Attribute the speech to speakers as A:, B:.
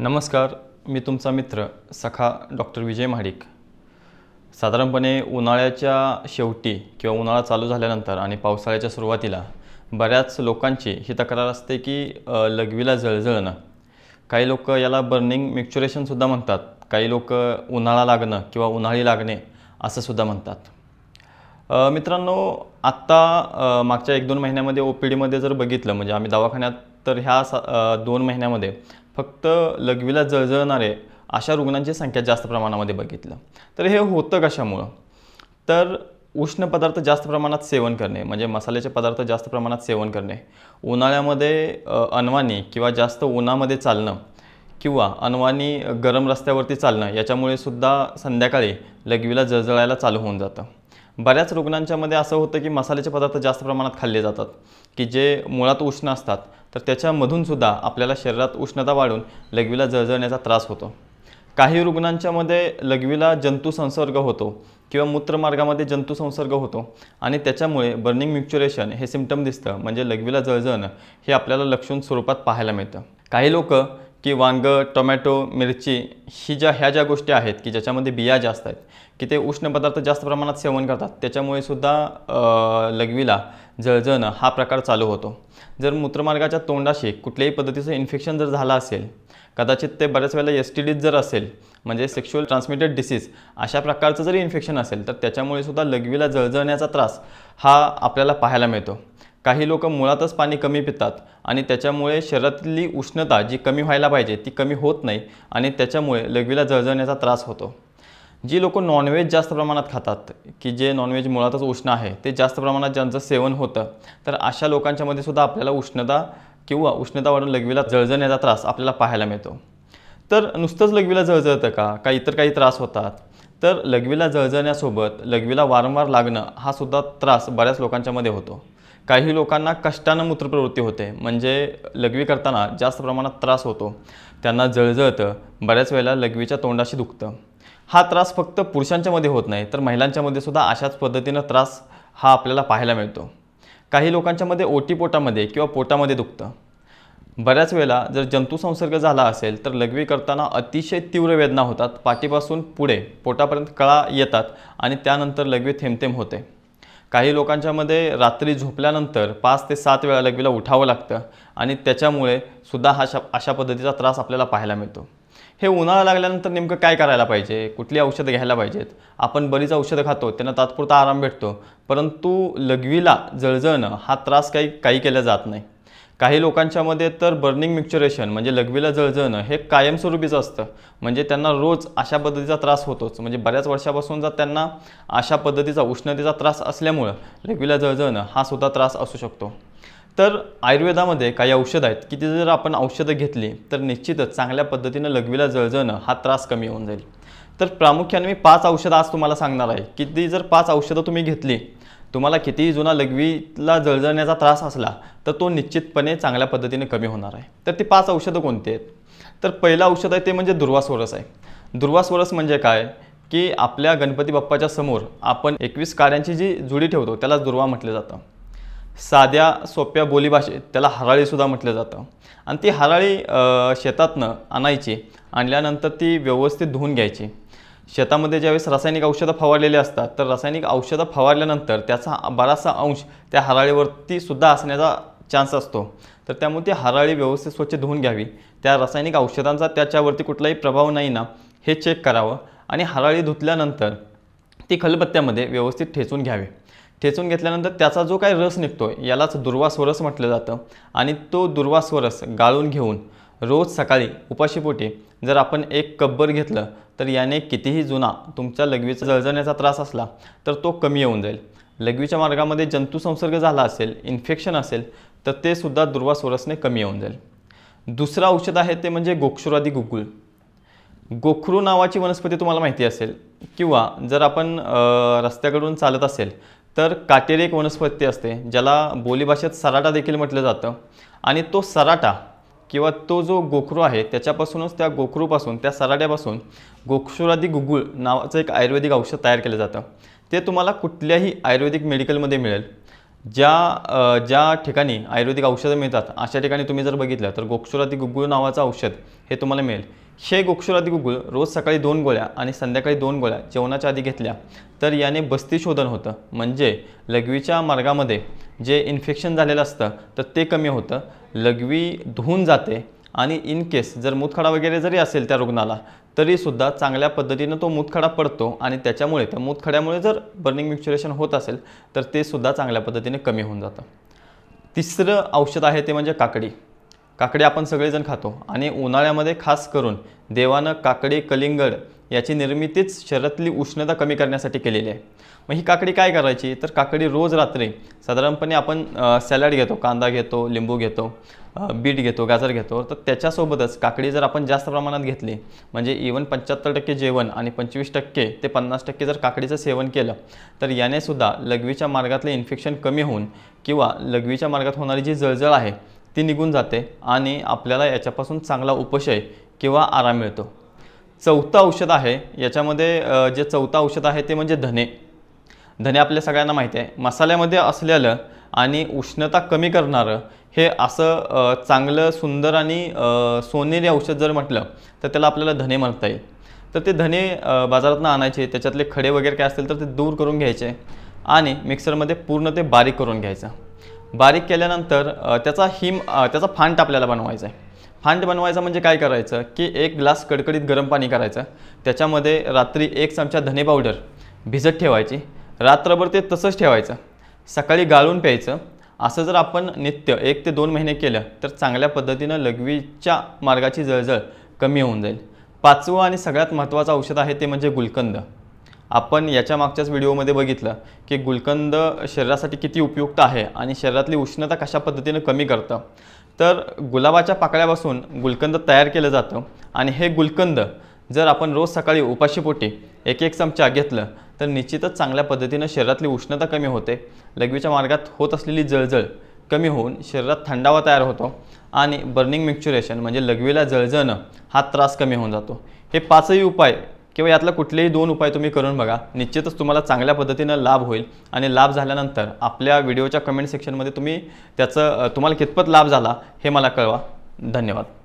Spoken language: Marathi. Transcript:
A: नमस्कार मी तुमचा मित्र सखा डॉक्टर विजय महाडिक साधारणपणे उन्हाळ्याच्या शेवटी किंवा उन्हाळा चालू झाल्यानंतर आणि पावसाळ्याच्या सुरुवातीला बऱ्याच लोकांची ही तक्रार असते की लघवीला जळजळणं काही लोक याला बर्निंग मिक्चुरेशनसुद्धा म्हणतात काही लोक उन्हाळा लागणं किंवा उन्हाळी लागणे असंसुद्धा म्हणतात मित्रांनो आत्ता मागच्या एक दोन महिन्यामध्ये ओ पी डीमध्ये जर बघितलं म्हणजे आम्ही दवाखान्यात तर ह्या सा दोन महिन्यामध्ये फक्त लघवीला जळजळणारे अशा रुग्णांची संख्या जास्त प्रमाणामध्ये बघितलं तर हे होतं कशामुळं तर उष्ण पदार्थ जास्त प्रमाणात सेवन करणे म्हणजे मसाल्याचे पदार्थ जास्त प्रमाणात सेवन करणे उन्हाळ्यामध्ये अनवाणी किंवा जास्त उन्हामध्ये चालणं किंवा अनवाणी गरम रस्त्यावरती चालणं याच्यामुळे सुद्धा संध्याकाळी लघवीला जळजळायला चालू होऊन जातं बऱ्याच रुग्णांच्यामध्ये असं होतं की मसाल्याचे पदार्थ जास्त प्रमाणात खाल्ले जातात की जे मुळात उष्ण असतात तर त्याच्यामधून सुद्धा आपल्याला शरीरात उष्णता वाढून लघवीला जळजळण्याचा त्रास होतो काही रुग्णांच्यामध्ये लघवीला जंतुसंसर्ग होतो किंवा मूत्रमार्गामध्ये जंतुसंसर्ग होतो आणि त्याच्यामुळे बर्निंग म्युक्च्युरेशन हे सिमटम दिसतं म्हणजे लघवीला जळजळणं हे आपल्याला लक्षण स्वरूपात पाहायला मिळतं काही लोक की वांगं टोमॅटो मिरची ही ज्या ह्या ज्या गोष्टी आहेत की ज्याच्यामध्ये बिया जास्त आहेत की ते उष्ण पदार्थ जास्त प्रमाणात सेवन करतात त्याच्यामुळे सुद्धा लघवीला जळजळणं हा प्रकार चालू होतो जर मूत्रमार्गाच्या तोंडाशी कुठल्याही पद्धतीचं इन्फेक्शन जर झालं असेल कदाचित ते बऱ्याच वेळेला एस टी डीज जर असेल म्हणजे सेक्शुअल ट्रान्समिटेड डिसीज अशा प्रकारचं जरी इन्फेक्शन असेल तर त्याच्यामुळे सुद्धा लघवीला जळजळण्याचा त्रास हा आपल्याला पाहायला मिळतो काही लोक मुळातच पाणी कमी पितात आणि त्याच्यामुळे शरीरातली उष्णता जी कमी व्हायला पाहिजे ती कमी होत नाही आणि त्याच्यामुळे लघवीला जळजळण्याचा त्रास होतो जी लोक नॉनव्हेज जास्त प्रमाणात खातात की जे नॉनव्हेज मुळातच उष्ण आहे ते जास्त प्रमाणात ज्यांचं सेवन होतं तर अशा लोकांच्यामध्ये सुद्धा आपल्याला उष्णता किंवा उष्णता वाढून लघवीला जळजळण्याचा त्रास आपल्याला पाहायला मिळतो तर नुसतंच लघवीला जळजळतं का का इतर काही त्रास होतात तर लघवीला जळजळण्यासोबत लघवीला वारंवार लागणं हा सुद्धा त्रास बऱ्याच लोकांच्यामध्ये होतो काही लोकांना कष्टानं मूत्रप्रवृत्ती होते म्हणजे लघवी करताना जास्त प्रमाणात त्रास होतो त्यांना जळजळतं बऱ्याच वेळेला लघवीच्या तोंडाशी दुखतं हा त्रास फक्त पुरुषांच्यामध्ये होत नाही तर महिलांच्यामध्ये सुद्धा अशाच पद्धतीनं त्रास हा आपल्याला पाहायला मिळतो काही लोकांच्यामध्ये ओटीपोटामध्ये किंवा पोटामध्ये दुखतं बऱ्याच वेळेला जर जंतुसंसर्ग झाला असेल तर लघवी करताना अतिशय तीव्र वेदना होतात पाठीपासून पुढे पोटापर्यंत कळा येतात आणि त्यानंतर लघवी थेंबथेंब होते काही लोकांच्यामध्ये रात्री झोपल्यानंतर पाच ते सात वेळा लघवीला उठावं लागतं आणि त्याच्यामुळे सुद्धा हा शा अशा पद्धतीचा त्रास आपल्याला पाहायला मिळतो हे उन्हाळा लागल्यानंतर नेमकं काय करायला पाहिजे कुठली औषधं घ्यायला पाहिजेत आपण बरीच औषधं खातो त्यांना तात्पुरता आराम भेटतो परंतु लघवीला जळजळणं हा त्रास काही काही केला जात नाही काही लोकांच्या मध्ये तर बर्निंग मिक्चरेशन म्हणजे लघवीला जळजळणं हे कायमस्वरूपीचं असतं म्हणजे त्यांना रोज अशा पद्धतीचा त्रास होतोच म्हणजे बऱ्याच वर्षापासून जर त्यांना अशा पद्धतीचा उष्णतेचा त्रास असल्यामुळं लघवीला जळजळणं हा सुद्धा त्रास असू शकतो तर आयुर्वेदामध्ये काही औषधं आहेत की ती जर आपण औषधं घेतली तर निश्चितच चांगल्या पद्धतीनं लघवीला जळजळणं हा त्रास कमी होऊन जाईल तर प्रामुख्याने मी पाच औषधं आज तुम्हाला सांगणार आहे की ती जर पाच औषधं तुम्ही घेतली तुम्हाला कितीही जुना लघवीला जळजळण्याचा त्रास असला तर तो निश्चितपणे चांगल्या पद्धतीने कमी होणार आहे तर ती पाच औषधं कोणती आहेत तर पहिलं औषध आहे ते म्हणजे दुर्वासवरस आहे दुर्वास्वरस म्हणजे काय की आपल्या गणपती बाप्पाच्या समोर आपण एकवीस काड्यांची जी जुडी ठेवतो त्याला दुर्वा म्हटलं जातं साध्या सोप्या बोलीभाषेत त्याला हराळीसुद्धा म्हटलं जातं आणि ती हराळी शेतातनं आणायची आणल्यानंतर ती व्यवस्थित धुवून घ्यायची शेतामध्ये ज्यावेळेस रासायनिक औषधं फवारलेले असतात तर रासायनिक औषधं फवारल्यानंतर त्याचा बराचसा अंश त्या हराळीवरती सुद्धा असण्याचा चान्स असतो तर त्यामुळे ती हराळी व्यवस्थित स्वच्छ धुवून घ्यावी त्या रासायनिक औषधांचा त्याच्यावरती कुठलाही प्रभाव नाही ना हे चेक करावं आणि हराळी धुतल्यानंतर ती खलबत्त्यामध्ये व्यवस्थित ठेचून घ्यावी ठेचून घेतल्यानंतर त्याचा जो काही रस निघतो यालाच दुर्वास्वरस म्हटलं जातं आणि तो दुर्वास्वरस गाळून घेऊन रोज सकाळी उपाशीपोटी जर आपण एक कब्बर घेतलं तर याने कितीही जुना तुमच्या लघवीचा जळजण्याचा त्रास असला तर तो कमी येऊन जाईल लघवीच्या मार्गामध्ये जंतुसंसर्ग झाला असेल इन्फेक्शन असेल तर ते सुद्धा दुर्वास कमी येऊन जाईल दुसरं औषध आहे ते म्हणजे गोक्षुरादी गुगुल गोखरू नावाची वनस्पती तुम्हाला माहिती असेल किंवा जर आपण रस्त्याकडून चालत असेल तर काटेरी एक वनस्पती असते ज्याला बोलीभाषेत सराटा देखील म्हटलं जातं आणि तो सराटा किंवा तो जो गोखरू आहे त्याच्यापासूनच त्या गोखरूपासून त्या सराड्यापासून गोक्षुरादी गुगुळ नावाचं एक आयुर्वेदिक औषध तयार केलं जातं ते तुम्हाला कुठल्याही आयुर्वेदिक मेडिकलमध्ये मिळेल ज्या ज्या ठिकाणी आयुर्वेदिक औषधं मिळतात अशा ठिकाणी तुम्ही जर बघितलं तर गोक्षुरादी गुगुळ नावाचं औषध हे तुम्हाला मिळेल हे गोक्षुरादी गुगुळ रोज सकाळी दोन गोळ्या आणि संध्याकाळी दोन गोळ्या जेवणाच्या आधी घेतल्या तर याने शोधन होतं म्हणजे लघवीच्या मार्गामध्ये जे इन्फेक्शन झालेलं असतं तर ते कमी होतं लघवी धुवून जाते आणि इन केस जर मूतखडा वगैरे जरी असेल त्या रुग्णाला तरीसुद्धा चांगल्या पद्धतीनं तो मूतखडा पडतो आणि त्याच्यामुळे त्या मूतखड्यामुळे जर बर्निंग म्युक्च्युरेशन होत असेल तर ते सुद्धा चांगल्या पद्धतीने कमी होऊन जातं तिसरं औषध आहे ते म्हणजे काकडी काकडी आपण सगळेजण खातो आणि उन्हाळ्यामध्ये खास करून देवानं काकडी कलिंगड याची निर्मितीच शरीरातली उष्णता कमी करण्यासाठी केलेली आहे मग ही काकडी काय करायची तर काकडी रोज रात्री साधारणपणे आपण सॅलड घेतो कांदा घेतो लिंबू घेतो बीट घेतो गाजर घेतो तर त्याच्यासोबतच काकडी जर आपण जास्त प्रमाणात घेतली म्हणजे इवन पंच्याहत्तर टक्के जेवण आणि पंचवीस टक्के ते पन्नास टक्के जर काकडीचं सेवन केलं तर यानेसुद्धा लघवीच्या मार्गातले इन्फेक्शन कमी होऊन किंवा लघवीच्या मार्गात होणारी जी जळजळ आहे ती निघून जाते आणि आपल्याला याच्यापासून चांगला उपशय किंवा आराम मिळतो चौथं औषध आहे याच्यामध्ये जे चौथं औषध आहे ते म्हणजे धने धने आपल्या सगळ्यांना माहिती आहे मसाल्यामध्ये असलेलं आणि उष्णता कमी करणारं हे असं चांगलं सुंदर आणि सोनेरी औषध जर म्हटलं तर त्याला आपल्याला धने म्हणता येईल तर ते धने बाजारातून आणायचे त्याच्यातले खडे वगैरे काय असतील तर ते दूर करून घ्यायचे आणि मिक्सरमध्ये पूर्ण ते बारीक करून घ्यायचं बारीक केल्यानंतर त्याचा हिम त्याचा फांट आपल्याला बनवायचा आहे फांट बनवायचं म्हणजे काय करायचं की एक ग्लास कडकडीत गरम पाणी करायचं त्याच्यामध्ये रात्री एक चमचा धने पावडर भिजत ठेवायची रात्रभर ते तसंच ठेवायचं सकाळी गाळून प्यायचं असं जर आपण नित्य एक ते दोन महिने केलं तर चांगल्या पद्धतीनं लघवीच्या मार्गाची जळजळ कमी होऊन जाईल पाचवं आणि सगळ्यात महत्त्वाचं औषध आहे ते म्हणजे गुलकंद आपण याच्या मागच्याच व्हिडिओमध्ये बघितलं की गुलकंद शरीरासाठी किती उपयुक्त आहे आणि शरीरातली उष्णता कशा पद्धतीनं कमी करतं तर गुलाबाच्या पाकळ्यापासून गुलकंद तयार केलं जातं आणि हे गुलकंद जर आपण रोज सकाळी उपाशीपोटी एक एक चमचा घेतलं तर निश्चितच चांगल्या पद्धतीनं शरीरातली उष्णता कमी होते लघवीच्या मार्गात होत असलेली जळजळ कमी होऊन शरीरात थंडावा तयार होतो आणि बर्निंग मिक्च्युरेशन म्हणजे लघवीला जळजळणं हा त्रास कमी होऊन जातो हे पाचही उपाय किंवा यातला कुठलेही दोन उपाय तुम्ही करून बघा निश्चितच तुम्हाला चांगल्या पद्धतीनं लाभ होईल आणि लाभ झाल्यानंतर आपल्या व्हिडिओच्या कमेंट सेक्शनमध्ये तुम्ही त्याचं तुम्हाला कितपत लाभ झाला हे मला कळवा धन्यवाद